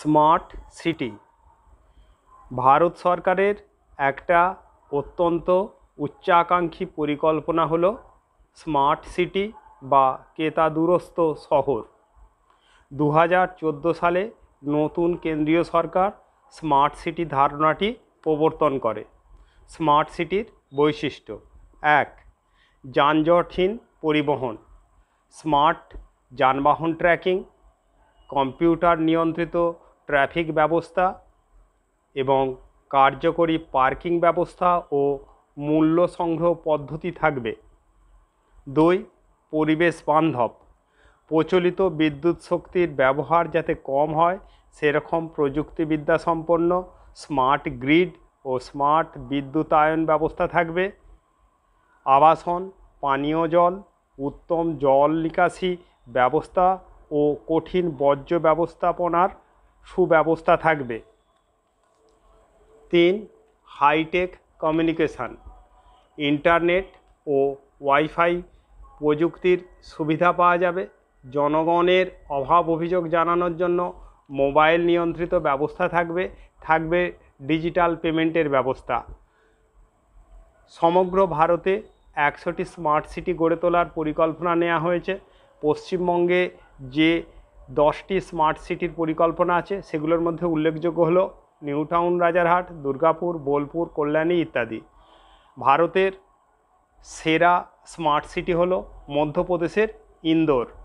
smart city Bharat সরকারের একটা অত্যন্ত উচ্চাকাঙ্ক্ষী পরিকল্পনা হলো স্মার্ট সিটি বা কেতা দূরস্থ শহর দু সালে নতুন কেন্দ্রীয় সরকার স্মার্ট সিটি ধারণাটি প্রবর্তন করে স্মার্ট সিটির বৈশিষ্ট্য এক যানজটহীন পরিবহন স্মার্ট যানবাহন ট্র্যাকিং কম্পিউটার নিয়ন্ত্রিত ট্রাফিক ব্যবস্থা এবং কার্যকরী পার্কিং ব্যবস্থা ও মূল্য সংগ্রহ পদ্ধতি থাকবে দুই পরিবেশ বান্ধব প্রচলিত বিদ্যুৎ শক্তির ব্যবহার যাতে কম হয় সেরকম প্রযুক্তিবিদ্যা সম্পন্ন স্মার্ট গ্রিড ও স্মার্ট বিদ্যুতায়ন ব্যবস্থা থাকবে আবাসন পানীয় জল উত্তম জল নিকাশি ব্যবস্থা ও কঠিন বর্জ্য ব্যবস্থাপনার সুব্যবস্থা থাকবে তিন হাইটেক কমিউনিকেশান ইন্টারনেট ও ওয়াইফাই প্রযুক্তির সুবিধা পাওয়া যাবে জনগণের অভাব অভিযোগ জানানোর জন্য মোবাইল নিয়ন্ত্রিত ব্যবস্থা থাকবে থাকবে ডিজিটাল পেমেন্টের ব্যবস্থা সমগ্র ভারতে একশোটি স্মার্ট সিটি গড়ে তোলার পরিকল্পনা নেওয়া হয়েছে পশ্চিমবঙ্গে যে দশটি স্মার্ট সিটির পরিকল্পনা আছে সেগুলোর মধ্যে উল্লেখযোগ্য হল নিউ টাউন রাজারহাট দুর্গাপুর বোলপুর কল্যাণী ইত্যাদি ভারতের সেরা স্মার্ট সিটি হলো মধ্যপ্রদেশের ইন্দোর